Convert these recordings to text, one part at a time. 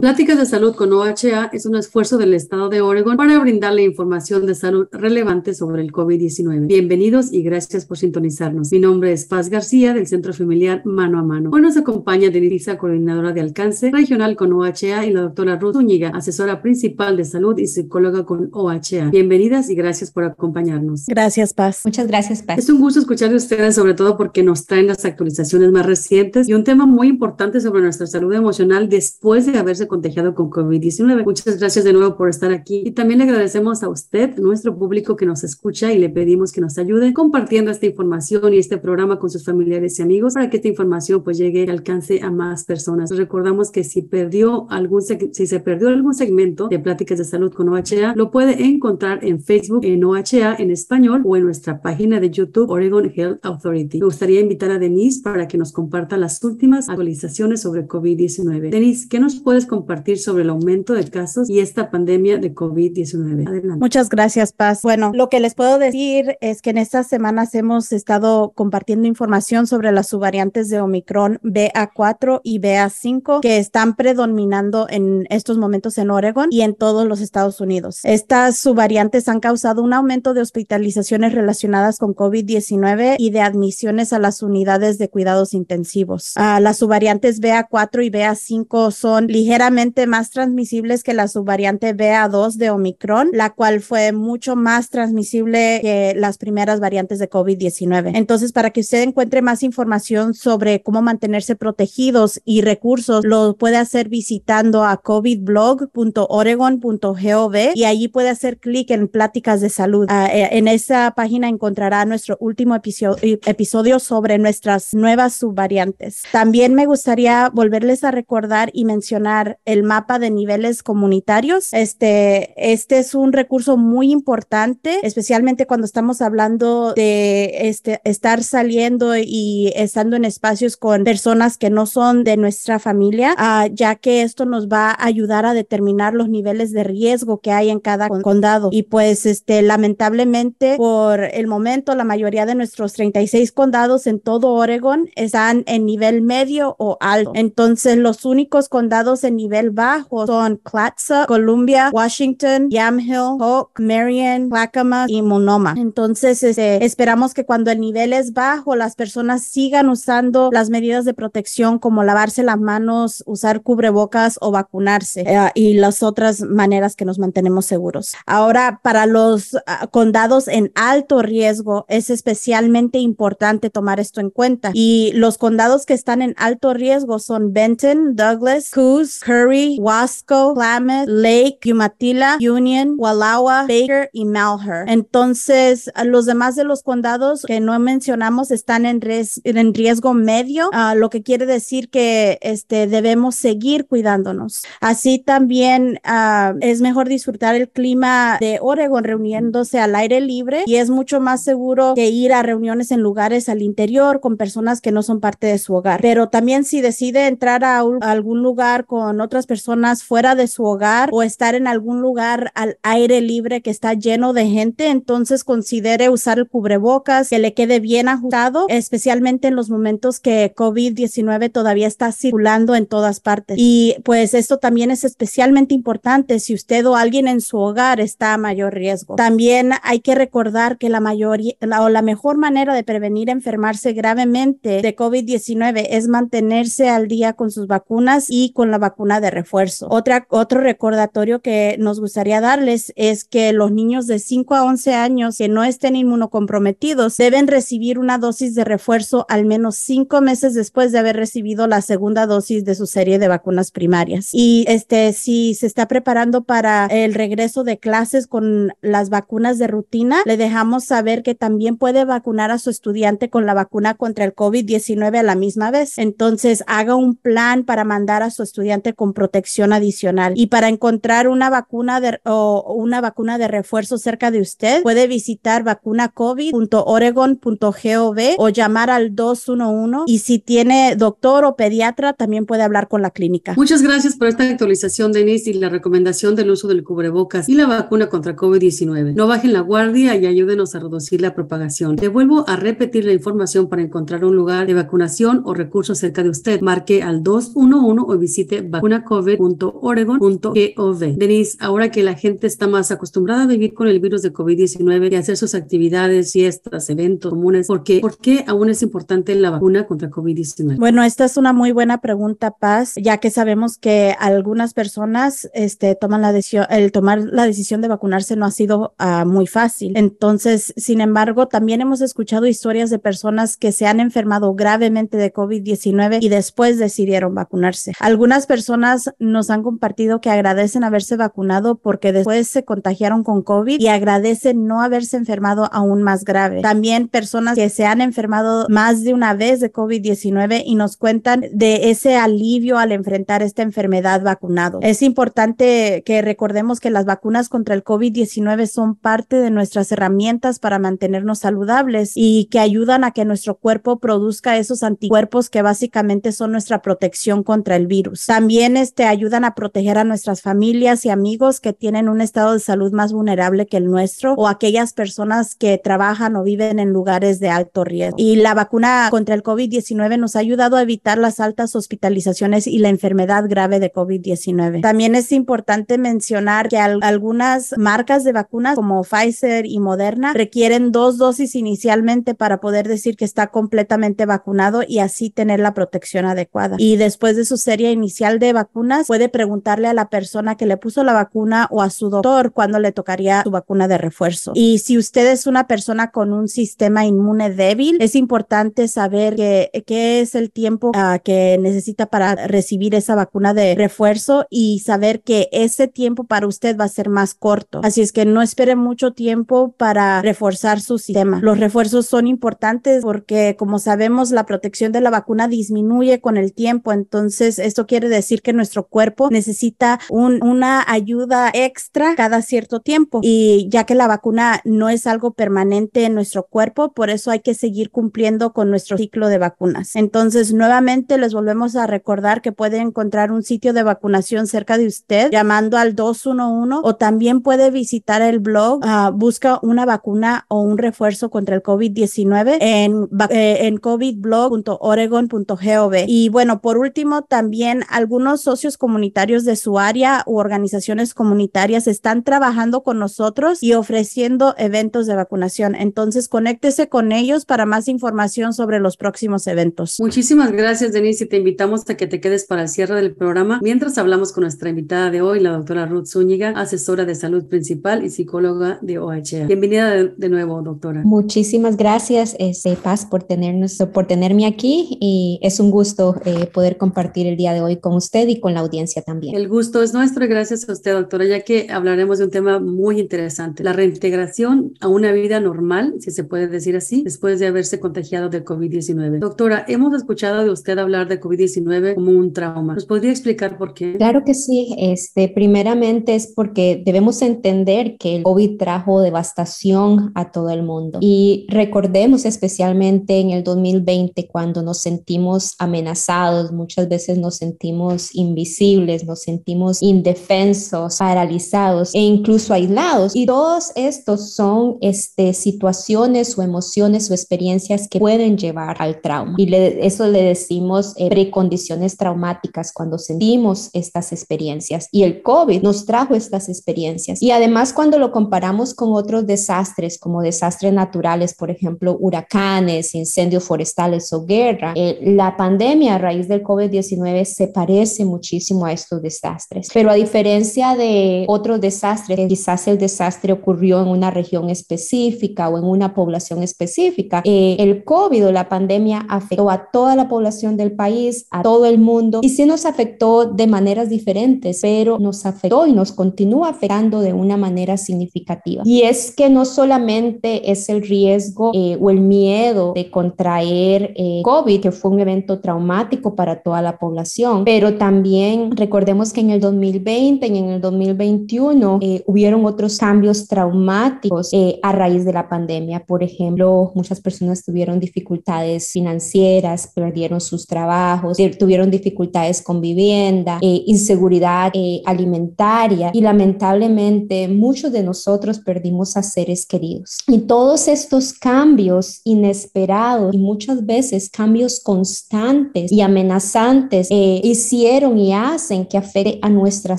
Pláticas de Salud con OHA es un esfuerzo del Estado de Oregon para brindarle información de salud relevante sobre el COVID-19. Bienvenidos y gracias por sintonizarnos. Mi nombre es Paz García del Centro Familiar Mano a Mano. Hoy nos acompaña Denise, coordinadora de alcance regional con OHA, y la doctora Ruth Zúñiga, asesora principal de salud y psicóloga con OHA. Bienvenidas y gracias por acompañarnos. Gracias, Paz. Muchas gracias, Paz. Es un gusto escuchar de ustedes, sobre todo porque nos traen las actualizaciones más recientes y un tema muy importante sobre nuestra salud emocional después de haberse contagiado con COVID-19. Muchas gracias de nuevo por estar aquí y también le agradecemos a usted, nuestro público que nos escucha y le pedimos que nos ayude compartiendo esta información y este programa con sus familiares y amigos para que esta información pues llegue y alcance a más personas. Recordamos que si perdió algún si se perdió algún segmento de pláticas de salud con OHA, lo puede encontrar en Facebook en OHA en español o en nuestra página de YouTube Oregon Health Authority. Me gustaría invitar a Denise para que nos comparta las últimas actualizaciones sobre COVID-19. Denise, ¿qué nos puedes compartir? compartir sobre el aumento de casos y esta pandemia de COVID-19. Adelante. Muchas gracias, Paz. Bueno, lo que les puedo decir es que en estas semanas hemos estado compartiendo información sobre las subvariantes de Omicron BA4 y BA5 que están predominando en estos momentos en Oregon y en todos los Estados Unidos. Estas subvariantes han causado un aumento de hospitalizaciones relacionadas con COVID-19 y de admisiones a las unidades de cuidados intensivos. Ah, las subvariantes BA4 y BA5 son ligeramente más transmisibles que la subvariante BA2 de Omicron, la cual fue mucho más transmisible que las primeras variantes de COVID-19. Entonces, para que usted encuentre más información sobre cómo mantenerse protegidos y recursos, lo puede hacer visitando a covidblog.oregon.gov y allí puede hacer clic en pláticas de salud. Ah, eh, en esa página encontrará nuestro último episodio sobre nuestras nuevas subvariantes. También me gustaría volverles a recordar y mencionar el mapa de niveles comunitarios. Este, este es un recurso muy importante, especialmente cuando estamos hablando de este, estar saliendo y estando en espacios con personas que no son de nuestra familia, ah, ya que esto nos va a ayudar a determinar los niveles de riesgo que hay en cada condado. Y pues, este, lamentablemente, por el momento, la mayoría de nuestros 36 condados en todo Oregon están en nivel medio o alto. Entonces, los únicos condados en nivel nivel bajo son Clatsop, Columbia, Washington, Yamhill, Hope, Marion, Clackamas y Monoma. Entonces, este, esperamos que cuando el nivel es bajo, las personas sigan usando las medidas de protección como lavarse las manos, usar cubrebocas o vacunarse eh, y las otras maneras que nos mantenemos seguros. Ahora, para los ah, condados en alto riesgo, es especialmente importante tomar esto en cuenta. Y los condados que están en alto riesgo son Benton, Douglas, Coos, Kerr, Wasco, Klamath, Lake, Umatilla, Union, Wallawa, Baker y Malheur. Entonces, los demás de los condados que no mencionamos están en, riesgo medio, ah, lo que quiere decir que este, debemos seguir cuidándonos. Así también ah, es mejor disfrutar el clima de Oregon reuniéndose al aire libre y es mucho más seguro que ir a reuniones en lugares al interior con personas que no son parte de su hogar. Pero también si decide entrar a, algún lugar con otras personas fuera de su hogar o estar en algún lugar al aire libre que está lleno de gente, entonces considere usar el cubrebocas, que le quede bien ajustado, especialmente en los momentos que COVID-19 todavía está circulando en todas partes. Y pues esto también es especialmente importante si usted o alguien en su hogar está a mayor riesgo. También hay que recordar que la mayoría o la mejor manera de prevenir enfermarse gravemente de COVID-19 es mantenerse al día con sus vacunas y con la vacuna de refuerzo. Otra, otro recordatorio que nos gustaría darles es que los niños de 5 a 11 años que no estén inmunocomprometidos deben recibir una dosis de refuerzo al menos cinco meses después de haber recibido la segunda dosis de su serie de vacunas primarias. Y este, si se está preparando para el regreso de clases con las vacunas de rutina, le dejamos saber que también puede vacunar a su estudiante con la vacuna contra el COVID-19 a la misma vez. Entonces, haga un plan para mandar a su estudiante con protección adicional. Y para encontrar una vacuna de, o una vacuna de refuerzo cerca de usted, puede visitar vacunacovid.oregon.gov o llamar al 211 y si tiene doctor o pediatra, también puede hablar con la clínica. Muchas gracias por esta actualización, Denise, y la recomendación del uso del cubrebocas y la vacuna contra COVID-19. No bajen la guardia y ayúdenos a reducir la propagación. Te vuelvo a repetir la información para encontrar un lugar de vacunación o recursos cerca de usted. Marque al 211 o visite vacuna vacunacovid.oregon.gov. Denise, ahora que la gente está más acostumbrada a vivir con el virus de COVID-19 y hacer sus actividades, fiestas, eventos comunes, ¿por qué, aún es importante la vacuna contra COVID-19? Bueno, esta es una muy buena pregunta, Paz, ya que sabemos que algunas personas este, toman la decisión, el tomar la decisión de vacunarse no ha sido ah, muy fácil. Entonces, sin embargo, también hemos escuchado historias de personas que se han enfermado gravemente de COVID-19 y después decidieron vacunarse. Algunas personas nos han compartido que agradecen haberse vacunado porque después se contagiaron con COVID y agradecen no haberse enfermado aún más grave. También personas que se han enfermado más de una vez de COVID-19 y nos cuentan de ese alivio al enfrentar esta enfermedad vacunado. Es importante que recordemos que las vacunas contra el COVID-19 son parte de nuestras herramientas para mantenernos saludables y que ayudan a que nuestro cuerpo produzca esos anticuerpos que básicamente son nuestra protección contra el virus. También te este, ayudan a proteger a nuestras familias y amigos que tienen un estado de salud más vulnerable que el nuestro o aquellas personas que trabajan o viven en lugares de alto riesgo. Y la vacuna contra el COVID-19 nos ha ayudado a evitar las altas hospitalizaciones y la enfermedad grave de COVID-19. También es importante mencionar que algunas marcas de vacunas como Pfizer y Moderna requieren dos dosis inicialmente para poder decir que está completamente vacunado y así tener la protección adecuada. Y después de su serie inicial de vacunas, puede preguntarle a la persona que le puso la vacuna o a su doctor cuándo le tocaría su vacuna de refuerzo. Y si usted es una persona con un sistema inmune débil, es importante saber qué es el tiempo ah, que necesita para recibir esa vacuna de refuerzo y saber que ese tiempo para usted va a ser más corto. Así es que no espere mucho tiempo para reforzar su sistema. Los refuerzos son importantes porque, como sabemos, la protección de la vacuna disminuye con el tiempo. Entonces, esto quiere decir que nuestro cuerpo necesita una ayuda extra cada cierto tiempo y ya que la vacuna no es algo permanente en nuestro cuerpo, por eso hay que seguir cumpliendo con nuestro ciclo de vacunas. Entonces, nuevamente les volvemos a recordar que puede encontrar un sitio de vacunación cerca de usted llamando al 211 o también puede visitar el blog ah, Busca una vacuna o un refuerzo contra el COVID-19 en, eh, en covidblog.oregon.gov. Y bueno, por último, también algunos socios comunitarios de su área u organizaciones comunitarias están trabajando con nosotros y ofreciendo eventos de vacunación. Entonces, conéctese con ellos para más información sobre los próximos eventos. Muchísimas gracias, Denise, y te invitamos a que te quedes para el cierre del programa mientras hablamos con nuestra invitada de hoy, la doctora Ruth Zúñiga, asesora de salud principal y psicóloga de OHA. Bienvenida de, nuevo, doctora. Muchísimas gracias, sepas este, por, tenernos, por tenerme aquí y es un gusto eh, poder compartir el día de hoy con usted y con la audiencia también. El gusto es nuestro y gracias a usted, doctora, ya que hablaremos de un tema muy interesante, la reintegración a una vida normal, si se puede decir así, después de haberse contagiado de COVID-19. Doctora, hemos escuchado de usted hablar de COVID-19 como un trauma. ¿Nos podría explicar por qué? Claro que sí. Este, primeramente es porque debemos entender que el COVID trajo devastación a todo el mundo. Y recordemos especialmente en el 2020, cuando nos sentimos amenazados, muchas veces nos sentimos invisibles, nos sentimos indefensos, paralizados e incluso aislados. Y todos estos son este, situaciones o emociones o experiencias que pueden llevar al trauma. Y eso le decimos eh, precondiciones traumáticas cuando sentimos estas experiencias. Y el COVID nos trajo estas experiencias. Y además cuando lo comparamos con otros desastres, como desastres naturales, por ejemplo, huracanes, incendios forestales o guerra, eh, la pandemia a raíz del COVID-19 se parece muchísimo a estos desastres. Pero a diferencia de otros desastres, quizás el desastre ocurrió en una región específica o en una población específica, eh, el COVID o la pandemia afectó a toda la población del país, a todo el mundo, y sí nos afectó de maneras diferentes, pero nos afectó y nos continúa afectando de una manera significativa. Y es que no solamente es el riesgo eh, o el miedo de contraer eh, COVID, que fue un evento traumático para toda la población, pero también también recordemos que en el 2020 y en el 2021 eh, hubieron otros cambios traumáticos eh, a raíz de la pandemia. Por ejemplo, muchas personas tuvieron dificultades financieras, perdieron sus trabajos, eh, tuvieron dificultades con vivienda, inseguridad alimentaria y lamentablemente muchos de nosotros perdimos a seres queridos. Y todos estos cambios inesperados y muchas veces cambios constantes y amenazantes hicieron y hacen que afecte a nuestra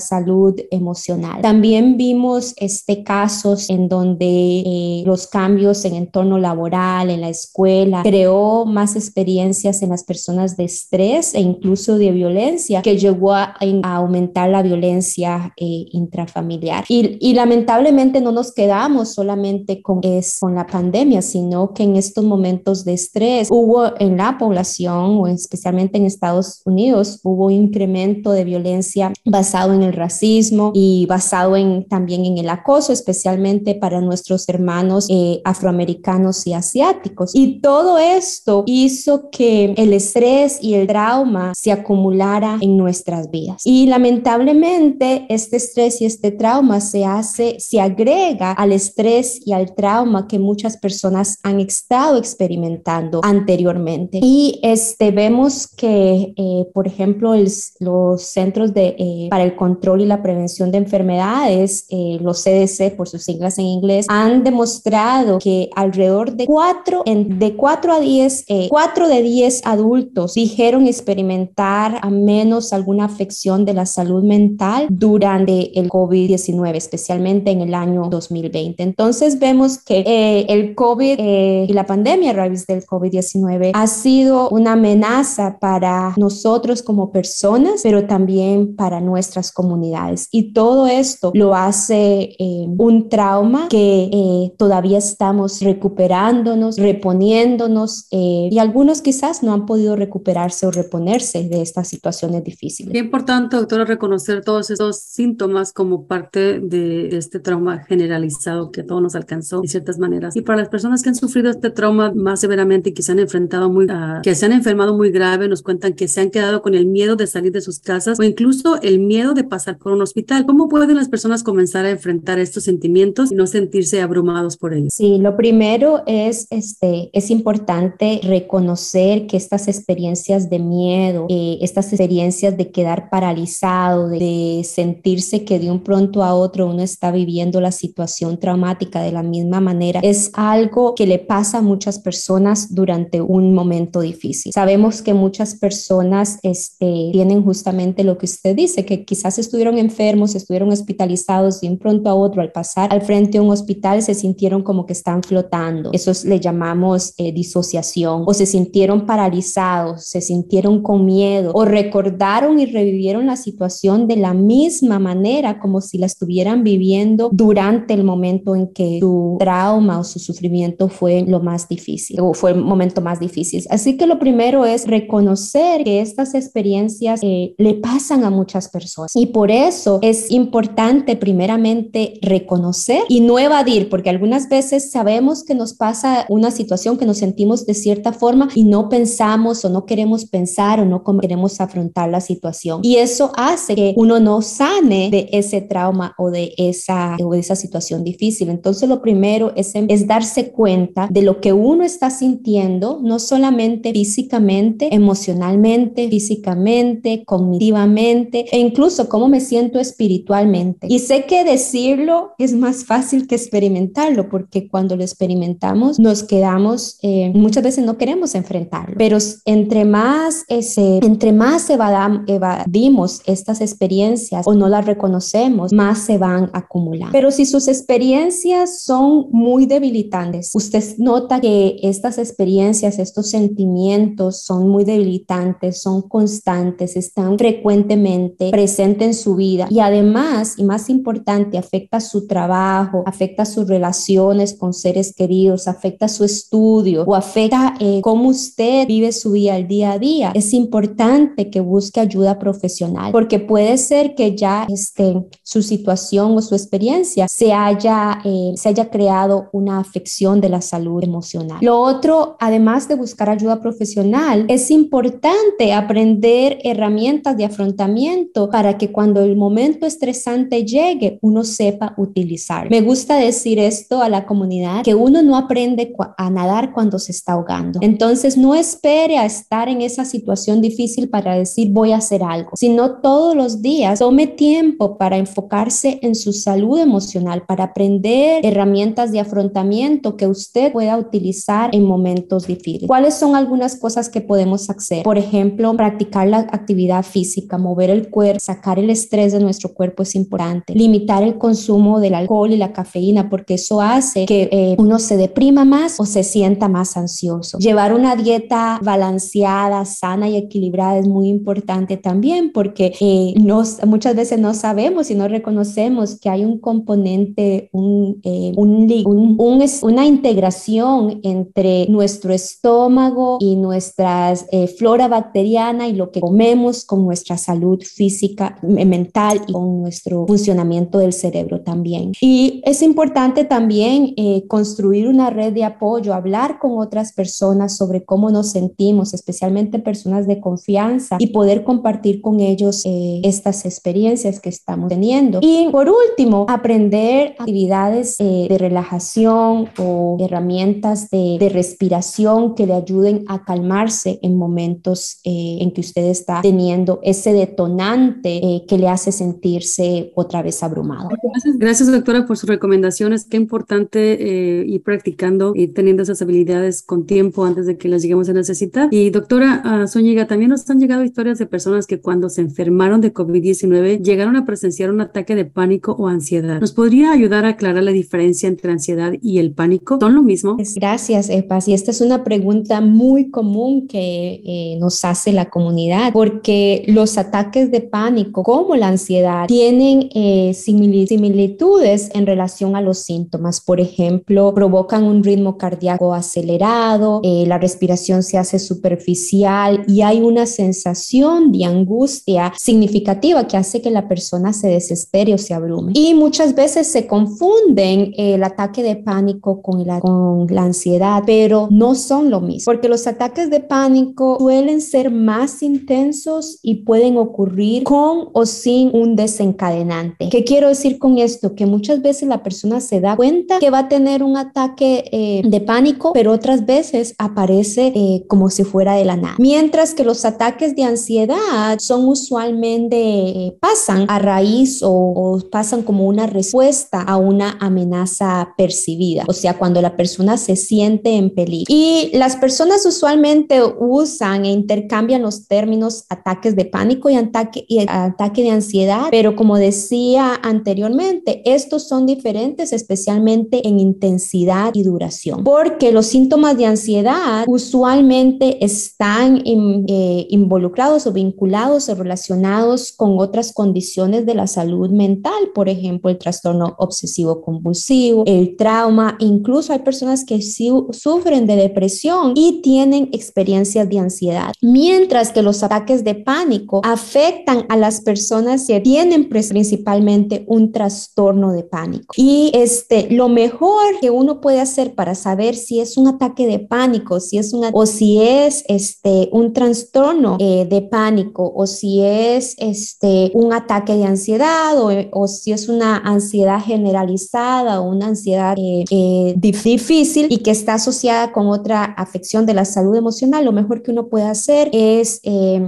salud emocional. También vimos este casos en donde eh, los cambios en entorno laboral, en la escuela, creó más experiencias en las personas de estrés e incluso de violencia que llegó a, aumentar la violencia eh, intrafamiliar. Y, y, lamentablemente no nos quedamos solamente con, es, con la pandemia, sino que en estos momentos de estrés hubo en la población o especialmente en Estados Unidos hubo incremento de violencia basado en el racismo y basado en, también en el acoso, especialmente para nuestros hermanos eh, afroamericanos y asiáticos. Y todo esto hizo que el estrés y el trauma se acumulara en nuestras vidas. Y lamentablemente este estrés y este trauma se hace, se agrega al estrés y al trauma que muchas personas han estado experimentando anteriormente. Y este, vemos que, eh, por ejemplo, el, los Centros de, eh, para el Control y la Prevención de Enfermedades, eh, los CDC por sus siglas en inglés, han demostrado que alrededor de 4, de 4 a 10, eh, 4 de 10 adultos dijeron experimentar a menos alguna afección de la salud mental durante el COVID-19, especialmente en el año 2020. Entonces vemos que eh, el COVID y la pandemia raíz del COVID-19 ha sido una amenaza para nosotros como personas pero también para nuestras comunidades. Y todo esto lo hace eh, un trauma que eh, todavía estamos recuperándonos, reponiéndonos eh, y algunos quizás no han podido recuperarse o reponerse de estas situaciones difíciles. Qué importante, doctora, reconocer todos estos síntomas como parte de este trauma generalizado que a todos nos alcanzó de ciertas maneras. Y para las personas que han sufrido este trauma más severamente y que se han enfrentado muy, ah, que se han enfermado muy grave, nos cuentan que se han quedado con el miedo de salir de sus casas o incluso el miedo de pasar por un hospital. ¿Cómo pueden las personas comenzar a enfrentar estos sentimientos y no sentirse abrumados por ellos? Sí, lo primero es, este, es importante reconocer que estas experiencias de miedo, eh, estas experiencias de quedar paralizado, de, de sentirse que de un pronto a otro uno está viviendo la situación traumática de la misma manera, es algo que le pasa a muchas personas durante un momento difícil. Sabemos que muchas personas este, tienen justamente lo que usted dice, que quizás estuvieron enfermos, estuvieron hospitalizados de un pronto a otro, al pasar al frente de un hospital se sintieron como que están flotando. Eso le llamamos eh, disociación, o se sintieron paralizados, se sintieron con miedo, o recordaron y revivieron la situación de la misma manera, como si la estuvieran viviendo durante el momento en que su trauma o su sufrimiento fue lo más difícil, o fue el momento más difícil. Así que lo primero es reconocer que estas experiencias eh, eh, le pasan a muchas personas. Y por eso es importante primeramente reconocer y no evadir, porque algunas veces sabemos que nos pasa una situación que nos sentimos de cierta forma y no pensamos o no queremos pensar o no queremos afrontar la situación. Y eso hace que uno no sane de ese trauma o de esa, o esa situación difícil. Entonces lo primero es, em, es darse cuenta de lo que uno está sintiendo, no solamente físicamente, emocionalmente, físicamente, cognitivamente e incluso cómo me siento espiritualmente. Y sé que decirlo es más fácil que experimentarlo porque cuando lo experimentamos nos quedamos, eh, muchas veces no queremos enfrentarlo, pero entre más, ese, entre más evadimos estas experiencias o no las reconocemos, más se van acumulando. Pero si sus experiencias son muy debilitantes, usted nota que estas experiencias, estos sentimientos son muy debilitantes, son constantes, están frecuentemente presentes en su vida y además, y más importante, afecta su trabajo, afecta sus relaciones con seres queridos, afecta su estudio o afecta eh, cómo usted vive su vida al día a día. Es importante que busque ayuda profesional porque puede ser que ya este, su situación o su experiencia se haya, eh, se haya creado una afección de la salud emocional. Lo otro, además de buscar ayuda profesional, es importante aprender herramientas de afrontamiento para que cuando el momento estresante llegue, uno sepa utilizar. Me gusta decir esto a la comunidad, que uno no aprende a nadar cuando se está ahogando. Entonces, no espere a estar en esa situación difícil para decir voy a hacer algo, sino todos los días tome tiempo para enfocarse en su salud emocional, para aprender herramientas de afrontamiento que usted pueda utilizar en momentos difíciles. ¿Cuáles son algunas cosas que podemos hacer? Por ejemplo, practicar la actividad física, mover el cuerpo, sacar el estrés de nuestro cuerpo es importante, limitar el consumo del alcohol y la cafeína porque eso hace que eh, uno se deprima más o se sienta más ansioso. Llevar una dieta balanceada, sana y equilibrada es muy importante también porque eh, nos, muchas veces no sabemos y no reconocemos que hay un componente, eh, una integración entre nuestro estómago y nuestra flora bacteriana y lo que comemos con nuestra salud física, mental y con nuestro funcionamiento del cerebro también. Y es importante también eh, construir una red de apoyo, hablar con otras personas sobre cómo nos sentimos, especialmente personas de confianza y poder compartir con ellos eh, estas experiencias que estamos teniendo. Y por último, aprender actividades eh, de relajación o herramientas de, respiración que le ayuden a calmarse en momentos en que usted está teniendo ese detonante eh, que le hace sentirse otra vez abrumado. Gracias, doctora, por sus recomendaciones. Qué importante eh, ir practicando y teniendo esas habilidades con tiempo antes de que las lleguemos a necesitar. Y doctora ah, Zúñiga, también nos han llegado historias de personas que cuando se enfermaron de COVID-19 llegaron a presenciar un ataque de pánico o ansiedad. ¿Nos podría ayudar a aclarar la diferencia entre ansiedad y el pánico? ¿Son lo mismo? Gracias, Epas. Y esta es una pregunta muy común que eh, nos hace la comunidad, porque eh, los ataques de pánico como la ansiedad tienen eh, similitudes en relación a los síntomas. Por ejemplo, provocan un ritmo cardíaco acelerado, eh, la respiración se hace superficial y hay una sensación de angustia significativa que hace que la persona se desespere o se abrume. Y muchas veces se confunden el ataque de pánico con con la ansiedad, pero no son lo mismo, porque los ataques de pánico suelen ser más intensos y pueden ocurrir con o sin un desencadenante. ¿Qué quiero decir con esto? Que muchas veces la persona se da cuenta que va a tener un ataque eh, de pánico, pero otras veces aparece eh, como si fuera de la nada. Mientras que los ataques de ansiedad son usualmente eh, pasan a raíz o, o pasan como una respuesta a una amenaza percibida, o sea, cuando la persona se siente en peligro. Y las personas usualmente usan e intercambian los términos ataque de pánico y ataque, y ataque de ansiedad, pero como decía anteriormente, estos son diferentes especialmente en intensidad y duración, porque los síntomas de ansiedad usualmente están eh, involucrados o vinculados o relacionados con otras condiciones de la salud mental, por ejemplo, el trastorno obsesivo compulsivo, el trauma, incluso hay personas que sufren de depresión y tienen experiencias de ansiedad, mientras que los ataques de pánico afectan a las personas que tienen principalmente un trastorno de pánico. Y este, lo mejor que uno puede hacer para saber si es un ataque de pánico, si es o si es este, un trastorno eh, de pánico, o si es este, un ataque de ansiedad, o, si es una ansiedad generalizada o una ansiedad eh, eh, difícil y que está asociada con otra afección de la salud emocional, lo mejor que uno puede hacer es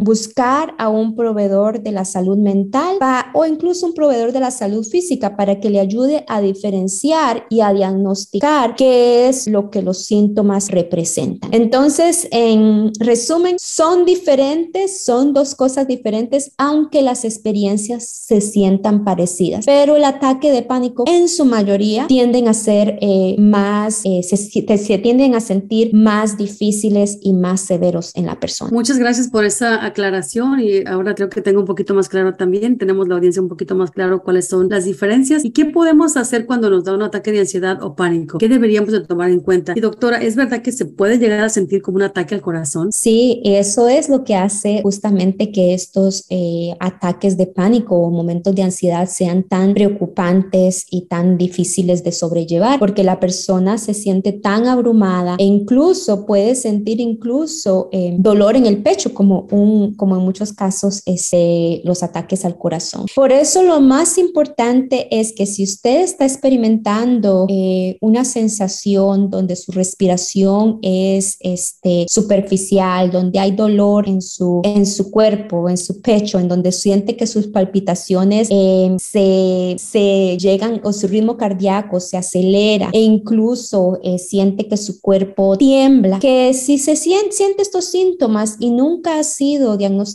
buscar a un proveedor de la salud mental o incluso un proveedor de la salud física para que le ayude a diferenciar y a diagnosticar qué es lo que los síntomas representan. Entonces, en resumen, son diferentes, son dos cosas diferentes, aunque las experiencias se sientan parecidas. Pero el ataque de pánico en su mayoría tienden a ser eh, más, eh, se, se tienden a sentir más difíciles y más severos en la persona. Muchas gracias por esa aclaración y ahora creo que tengo un poquito más claro también, tenemos la audiencia un poquito más claro cuáles son las diferencias y qué podemos hacer cuando nos da un ataque de ansiedad o pánico. ¿Qué deberíamos de tomar en cuenta? Y doctora, ¿es verdad que se puede llegar a sentir como un ataque al corazón? Sí, eso es lo que hace justamente que estos eh, ataques de pánico o momentos de ansiedad sean tan preocupantes y tan difíciles de sobrellevar, porque la persona se siente tan abrumada e incluso puede sentir incluso eh, dolor en el pecho como un como muchos casos es eh, los ataques al corazón. Por eso lo más importante es que si usted está experimentando eh, una sensación donde su respiración es este, superficial, donde hay dolor en su, en su cuerpo, en su pecho, en donde siente que sus palpitaciones eh, se, se, llegan o su ritmo cardíaco se acelera e incluso siente que su cuerpo tiembla, que si se siente, siente estos síntomas y nunca ha sido diagnosticado,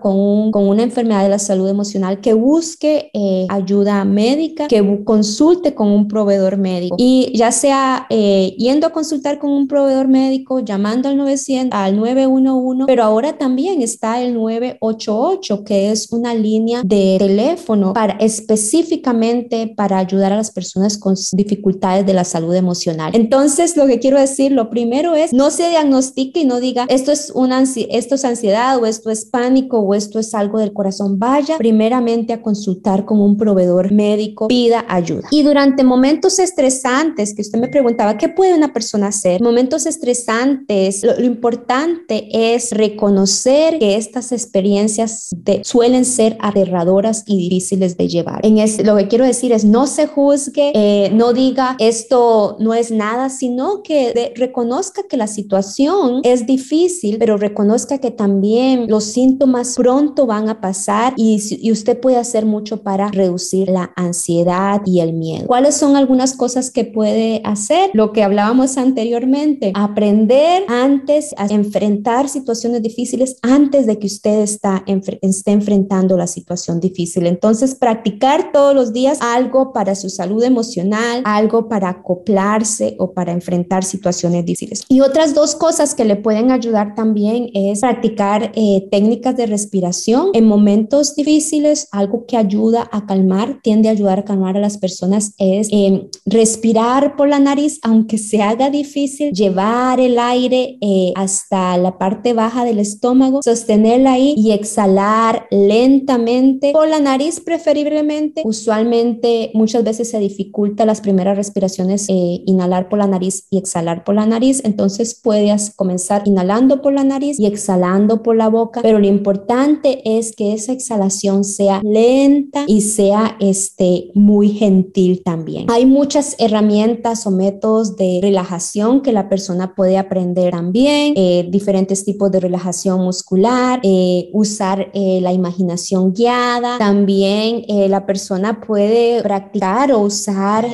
con, con una enfermedad de la salud emocional, que busque eh, ayuda médica, que consulte con un proveedor médico. Y ya sea eh, yendo a consultar con un proveedor médico, llamando al 900, al 911, pero ahora también está el 988, que es una línea de teléfono para, específicamente para ayudar a las personas con dificultades de la salud emocional. Entonces, lo que quiero decir, lo primero es, no se diagnostique y no diga, esto es, una, esto es ansiedad o esto es pánico o esto es algo del corazón, vaya primeramente a consultar con un proveedor médico, pida ayuda. Y durante momentos estresantes, que usted me preguntaba, ¿qué puede una persona hacer? Momentos estresantes, lo, importante es reconocer que estas experiencias suelen ser aterradoras y difíciles de llevar. En es, lo que quiero decir es, no se juzgue, eh, no diga esto no es nada, sino que reconozca que la situación es difícil, pero reconozca que también los síntomas síntomas pronto van a pasar y, usted puede hacer mucho para reducir la ansiedad y el miedo. ¿Cuáles son algunas cosas que puede hacer? Lo que hablábamos anteriormente, aprender antes a enfrentar situaciones difíciles antes de que usted está esté enfrentando la situación difícil. Entonces, practicar todos los días algo para su salud emocional, algo para acoplarse o para enfrentar situaciones difíciles. Y otras dos cosas que le pueden ayudar también es practicar eh, técnicas de respiración. En momentos difíciles, algo que ayuda a calmar, tiende a ayudar a calmar a las personas es em, respirar por la nariz, aunque se haga difícil, llevar el aire eh, hasta la parte baja del estómago, sostenerla ahí y exhalar lentamente por la nariz preferiblemente. Usualmente muchas veces se dificulta las primeras respiraciones, eh, inhalar por la nariz y exhalar por la nariz, entonces puedes comenzar inhalando por la nariz y exhalando por la boca, lo importante es que esa exhalación sea lenta y sea este, muy gentil también. Hay muchas herramientas o métodos de relajación que la persona puede aprender también, eh, diferentes tipos de relajación muscular, eh, usar eh, la imaginación guiada, también la persona puede practicar o usar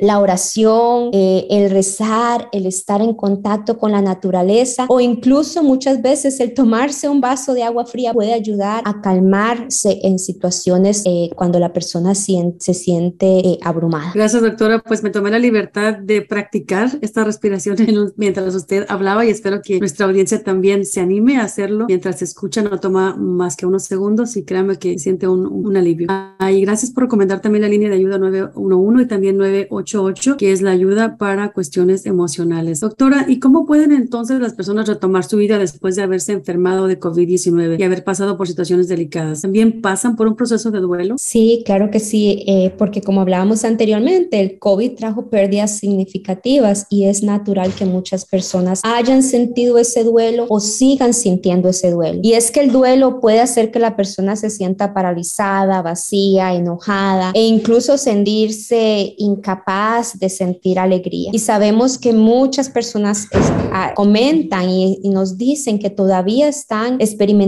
la oración, el rezar, el estar en contacto con la naturaleza o incluso muchas veces el tomarse un vaso de agua fría puede ayudar a calmarse en situaciones eh, cuando la persona se siente eh, abrumada. Gracias, doctora. Pues me tomé la libertad de practicar esta respiración mientras usted hablaba y espero que nuestra audiencia también se anime a hacerlo mientras se escucha. No toma más que unos segundos y créanme que siente un, alivio. Ah, y gracias por recomendar también la línea de ayuda 911 y también 988, que es la ayuda para cuestiones emocionales. Doctora, ¿y cómo pueden entonces las personas retomar su vida después de haberse enfermado de COVID-19? y haber pasado por situaciones delicadas, ¿también pasan por un proceso de duelo? Sí, claro que sí, eh, porque como hablábamos anteriormente, el COVID trajo pérdidas significativas y es natural que muchas personas hayan sentido ese duelo o sigan sintiendo ese duelo. Y es que el duelo puede hacer que la persona se sienta paralizada, vacía, enojada e incluso sentirse incapaz de sentir alegría. Y sabemos que muchas personas ah, comentan y nos dicen que todavía están experimentando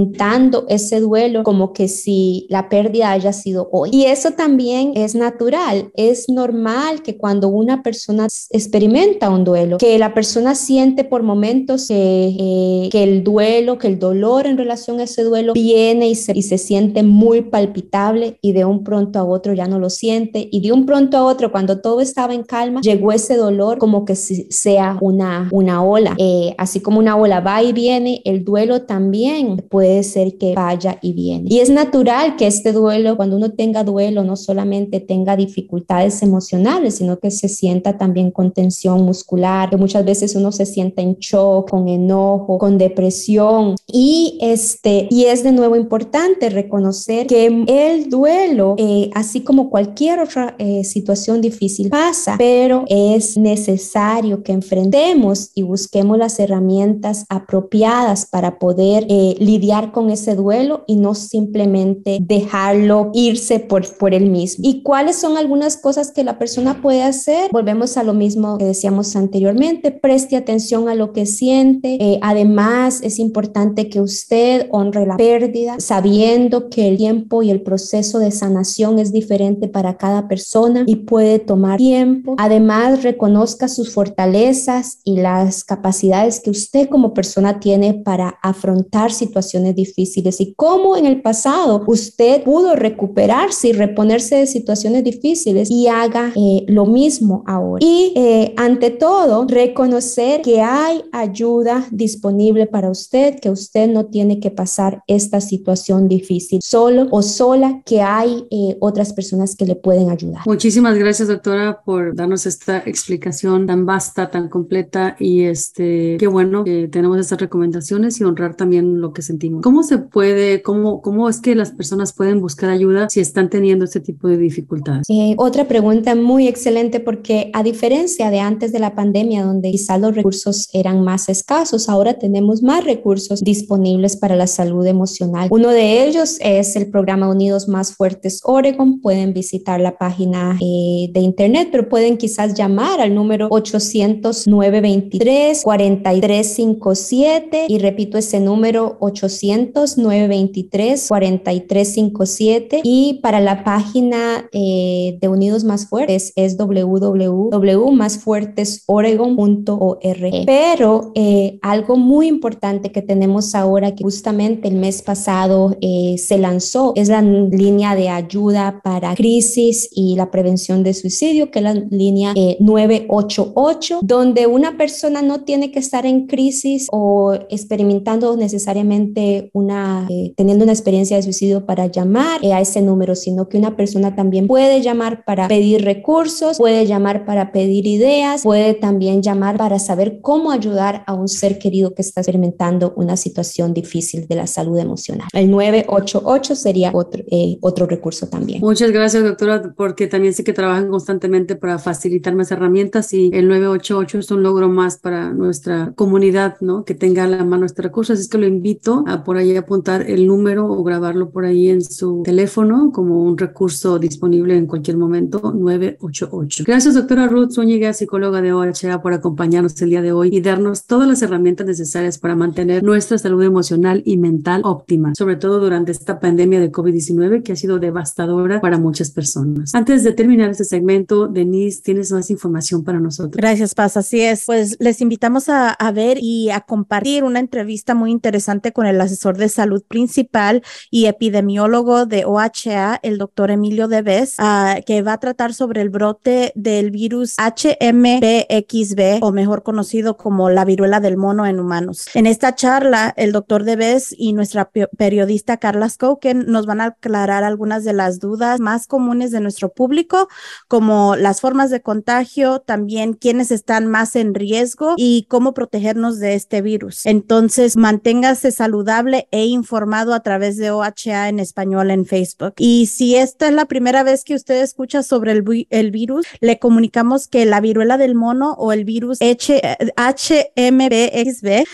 ese duelo como que si la pérdida haya sido hoy. Y eso también es natural, es normal que cuando una persona experimenta un duelo, que la persona siente por momentos eh, que, el duelo, que el dolor en relación a ese duelo viene y se, y se siente muy palpitable y de un pronto a otro ya no lo siente y de un pronto a otro cuando todo estaba en calma llegó ese dolor como que si sea una, una ola, eh, así como una ola va y viene, el duelo también puede ser que vaya y viene. Y es natural que este duelo, cuando uno tenga duelo, no solamente tenga dificultades emocionales, sino que se sienta también con tensión muscular, que muchas veces uno se sienta en shock, con enojo, con depresión. Y, este, y es de nuevo importante reconocer que el duelo, eh, así como cualquier otra eh, situación difícil, pasa, pero es necesario que enfrentemos y busquemos las herramientas apropiadas para poder eh, lidiar con ese duelo y no simplemente dejarlo irse por, por él mismo. ¿Y cuáles son algunas cosas que la persona puede hacer? Volvemos a lo mismo que decíamos anteriormente, preste atención a lo que siente. Eh, además, es importante que usted honre la pérdida, sabiendo que el tiempo y el proceso de sanación es diferente para cada persona y puede tomar tiempo. Además, reconozca sus fortalezas y las capacidades que usted como persona tiene para afrontar situaciones difíciles y cómo en el pasado usted pudo recuperarse y reponerse de situaciones difíciles y haga eh, lo mismo ahora. Y eh, ante todo, reconocer que hay ayuda disponible para usted, que usted no tiene que pasar esta situación difícil solo o sola, que hay eh, otras personas que le pueden ayudar. Muchísimas gracias, doctora, por darnos esta explicación tan vasta, tan completa y este, qué bueno que tenemos estas recomendaciones y honrar también lo que sentimos. ¿Cómo se puede, cómo, cómo es que las personas pueden buscar ayuda si están teniendo este tipo de dificultades? otra pregunta muy excelente porque a diferencia de antes de la pandemia, donde quizás los recursos eran más escasos, ahora tenemos más recursos disponibles para la salud emocional. Uno de ellos es el programa Unidos Más Fuertes Oregon. Pueden visitar la página eh, de internet, pero pueden quizás llamar al número 800 923 4357 y repito ese número 800 923 4357 y para la página eh, de Unidos Más Fuertes es www.másfuertesoregon.org. Pero eh, algo muy importante que tenemos ahora que justamente el mes pasado eh, se lanzó es la línea de ayuda para crisis y la prevención de suicidio, que es la línea 988, donde una persona no tiene que estar en crisis o experimentando necesariamente eh, una, eh, teniendo una experiencia de suicidio para llamar eh, a ese número, sino que una persona también puede llamar para pedir recursos, puede llamar para pedir ideas, puede también llamar para saber cómo ayudar a un ser querido que está experimentando una situación difícil de la salud emocional. El 988 sería otro, otro recurso también. Muchas gracias, doctora, porque también sé que trabajan constantemente para facilitar más herramientas y el 988 es un logro más para nuestra comunidad, ¿no? Que tenga a la mano este recurso. Así es que lo invito a por ahí apuntar el número o grabarlo por ahí en su teléfono como un recurso disponible en cualquier momento, 988. Gracias, doctora Ruth Zúñiga, psicóloga de OHA, por acompañarnos el día de hoy y darnos todas las herramientas necesarias para mantener nuestra salud emocional y mental óptima, sobre todo durante esta pandemia de COVID-19 que ha sido devastadora para muchas personas. Antes de terminar este segmento, Denise, ¿tienes más información para nosotros? Gracias, Paz. Así es. Pues les invitamos a, a ver y a compartir una entrevista muy interesante con el asesor de salud principal y epidemiólogo de OHA, el doctor Emilio Debes, ah, que va a tratar sobre el brote del virus HMPXV, o mejor conocido como la viruela del mono en humanos. En esta charla, el doctor Debes y nuestra periodista Carla Skoken nos van a aclarar algunas de las dudas más comunes de nuestro público, como las formas de contagio, también quiénes están más en riesgo y cómo protegernos de este virus. Entonces, manténgase saludable e informado a través de OHA en español en Facebook. Y si esta es la primera vez que usted escucha sobre el, el virus, le comunicamos que la viruela del mono o el virus H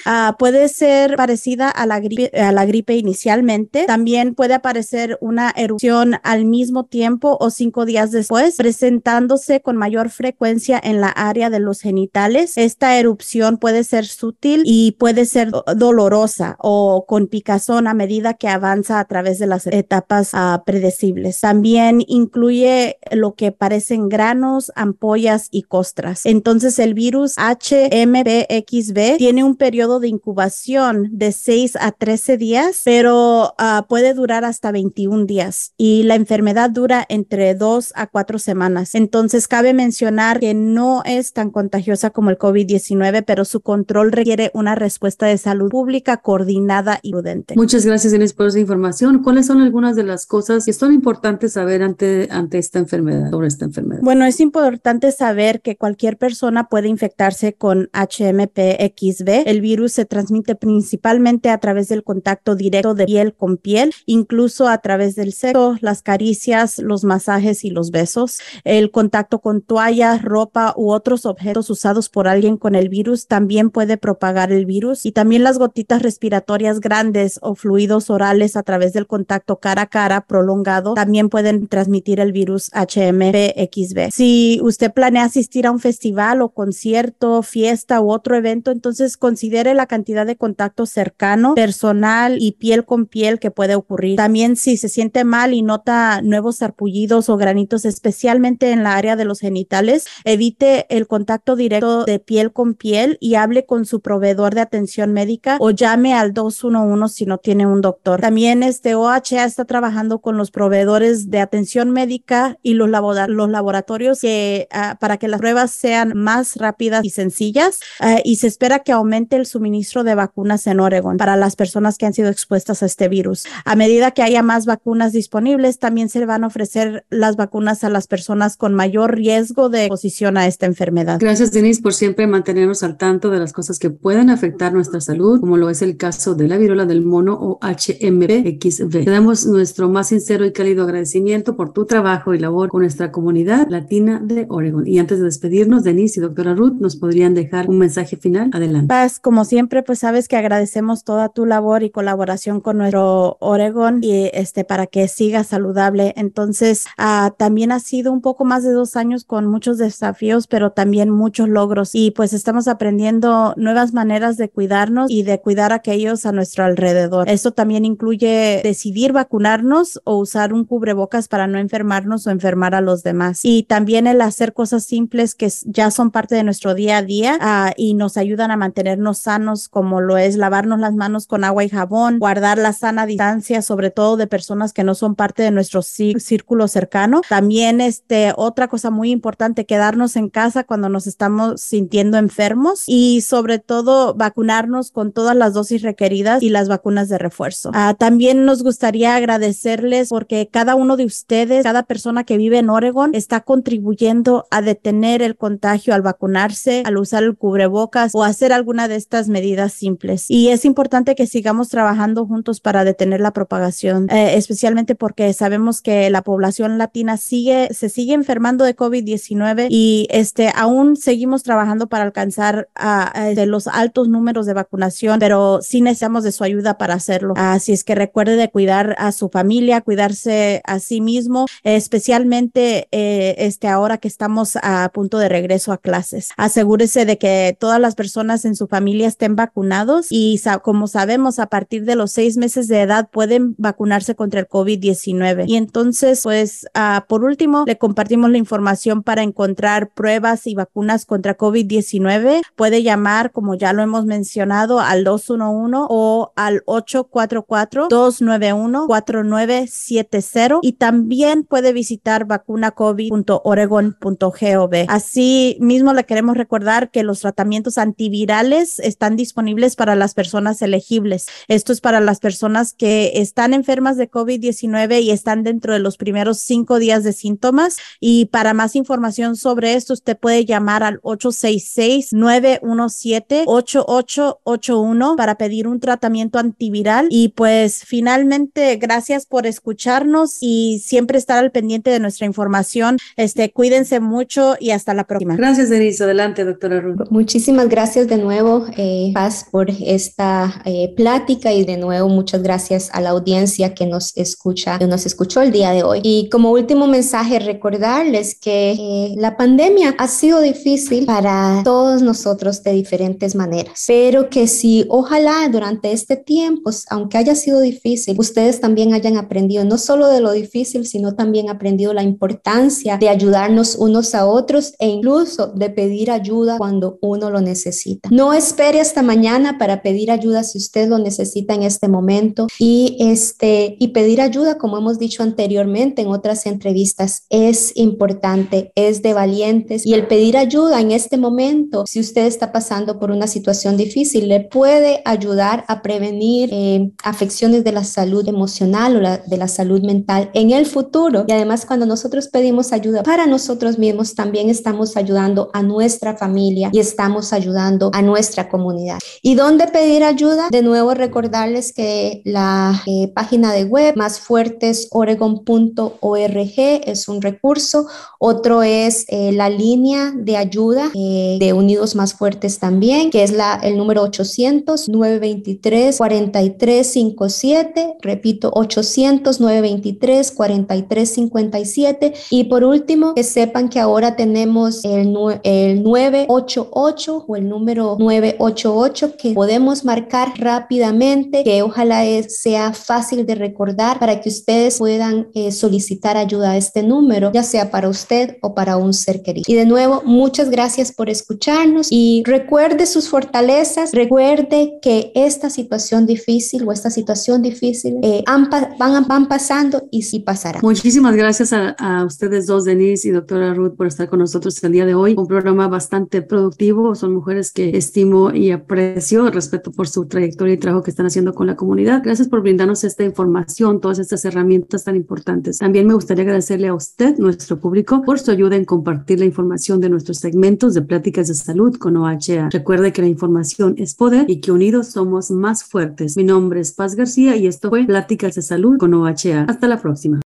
ah, puede ser parecida a la, gripe, a la gripe inicialmente. También puede aparecer una erupción al mismo tiempo o cinco días después, presentándose con mayor frecuencia en la área de los genitales. Esta erupción puede ser sutil y puede ser dolorosa o con con picazón a medida que avanza a través de las etapas ah, predecibles. También incluye lo que parecen granos, ampollas y costras. Entonces el virus HMPXV tiene un periodo de incubación de 6 a 13 días, pero ah, puede durar hasta 21 días y la enfermedad dura entre 2 a 4 semanas. Entonces cabe mencionar que no es tan contagiosa como el COVID-19, pero su control requiere una respuesta de salud pública coordinada Muchas gracias, Inés, por esa información. ¿Cuáles son algunas de las cosas que son importantes saber ante, ante esta enfermedad, sobre esta enfermedad? Bueno, es importante saber que cualquier persona puede infectarse con HMPXV. El virus se transmite principalmente a través del contacto directo de piel con piel, incluso a través del sexo, las caricias, los masajes y los besos. El contacto con toallas, ropa u otros objetos usados por alguien con el virus también puede propagar el virus y también las gotitas respiratorias grandes o fluidos orales a través del contacto cara a cara prolongado también pueden transmitir el virus HMPXV. Si usted planea asistir a un festival o concierto, fiesta u otro evento, entonces considere la cantidad de contacto cercano, personal y piel con piel que puede ocurrir. También si se siente mal y nota nuevos sarpullidos o granitos, especialmente en la área de los genitales, evite el contacto directo de piel con piel y hable con su proveedor de atención médica o llame al 211 uno si no tiene un doctor. También este OHA está trabajando con los proveedores de atención médica y los, laboratorios ah, para que las pruebas sean más rápidas y sencillas ah, y se espera que aumente el suministro de vacunas en Oregon para las personas que han sido expuestas a este virus. A medida que haya más vacunas disponibles, también se van a ofrecer las vacunas a las personas con mayor riesgo de exposición a esta enfermedad. Gracias, Denise, por siempre mantenernos al tanto de las cosas que pueden afectar nuestra salud, como lo es el caso de la la del mono o HMPXV. Te damos nuestro más sincero y cálido agradecimiento por tu trabajo y labor con nuestra comunidad latina de Oregon. Y antes de despedirnos, Denise y doctora Ruth, ¿nos podrían dejar un mensaje final? Adelante. Paz, pues, como siempre, pues sabes que agradecemos toda tu labor y colaboración con nuestro Oregon y este para que siga saludable. Entonces, ah, también ha sido un poco más de dos años con muchos desafíos, pero también muchos logros. Y pues estamos aprendiendo nuevas maneras de cuidarnos y de cuidar a aquellos a nuestros alrededor. Esto también incluye decidir vacunarnos o usar un cubrebocas para no enfermarnos o enfermar a los demás. Y también el hacer cosas simples que ya son parte de nuestro día a día ah, y nos ayudan a mantenernos sanos, como lo es lavarnos las manos con agua y jabón, guardar la sana distancia, sobre todo de personas que no son parte de nuestro círculo cercano. También, este, otra cosa muy importante, quedarnos en casa cuando nos estamos sintiendo enfermos y sobre todo vacunarnos con todas las dosis requeridas y las vacunas de refuerzo. Ah, también nos gustaría agradecerles porque cada uno de ustedes, cada persona que vive en Oregon, está contribuyendo a detener el contagio al vacunarse, al usar el cubrebocas o hacer alguna de estas medidas simples. Y es importante que sigamos trabajando juntos para detener la propagación, eh, especialmente porque sabemos que la población latina sigue, se sigue enfermando de COVID-19 y este, aún seguimos trabajando para alcanzar este, los altos números de vacunación, pero sí necesitamos de su ayuda para hacerlo. Así es que recuerde de cuidar a su familia, cuidarse a sí mismo, especialmente eh, este ahora que estamos a punto de regreso a clases. Asegúrese de que todas las personas en su familia estén vacunados y como sabemos a partir de los seis meses de edad pueden vacunarse contra el COVID-19. Y entonces, pues ah, por último, le compartimos la información para encontrar pruebas y vacunas contra COVID-19. Puede llamar, como ya lo hemos mencionado, al 211 o al 844-291-4970 y también puede visitar vacunacovid.oregon.gov. Así mismo le queremos recordar que los tratamientos antivirales están disponibles para las personas elegibles. Esto es para las personas que están enfermas de COVID-19 y están dentro de los primeros cinco días de síntomas. Y para más información sobre esto, usted puede llamar al 866-917-8881 para pedir un tratamiento antiviral. Y pues finalmente, gracias por escucharnos y siempre estar al pendiente de nuestra información. Este, cuídense mucho y hasta la próxima. Gracias, Denise. Adelante, doctora Muchísimas gracias de nuevo, eh, Paz, por esta eh, plática y de nuevo muchas gracias a la audiencia que nos escucha, que nos escuchó el día de hoy. Y como último mensaje, recordarles que eh, la pandemia ha sido difícil para todos nosotros de diferentes maneras, pero que si ojalá durante este tiempos este tiempo, aunque haya sido difícil, ustedes también hayan aprendido no solo de lo difícil, sino también aprendido la importancia de ayudarnos unos a otros e incluso de pedir ayuda cuando uno lo necesita. No espere hasta mañana para pedir ayuda si usted lo necesita en este momento y este y pedir ayuda, como hemos dicho anteriormente en otras entrevistas, es importante, es de valientes y el pedir ayuda en este momento, si usted está pasando por una situación difícil, le puede ayudar a venir eh, afecciones de la salud emocional o de la salud mental en el futuro. Y además cuando nosotros pedimos ayuda para nosotros mismos, también estamos ayudando a nuestra familia y estamos ayudando a nuestra comunidad. ¿Y dónde pedir ayuda? De nuevo recordarles que la eh, página de web más es un recurso. Otro es eh, la línea de ayuda de Unidos Más Fuertes también, que es la, el número 800 923 4357, repito 800 923 4357 y por último que sepan que ahora tenemos el, el 988 o el número 988 que podemos marcar rápidamente, que ojalá sea fácil de recordar para que ustedes puedan eh, solicitar ayuda a este número, ya sea para usted o para un ser querido. Y de nuevo, muchas gracias por escucharnos y recuerde sus fortalezas, recuerde que esta situación situación difícil o esta situación difícil eh, van, van pasando y sí pasará. Muchísimas gracias a, ustedes dos, Denise y doctora Ruth, por estar con nosotros el día de hoy. Un programa bastante productivo. Son mujeres que estimo y aprecio, respeto por su trayectoria y trabajo que están haciendo con la comunidad. Gracias por brindarnos esta información, todas estas herramientas tan importantes. También me gustaría agradecerle a usted, nuestro público, por su ayuda en compartir la información de nuestros segmentos de pláticas de salud con OHA. Recuerde que la información es poder y que unidos somos más fuertes. Mi nombre es Paz García y esto fue Pláticas de Salud con OHA. Hasta la próxima.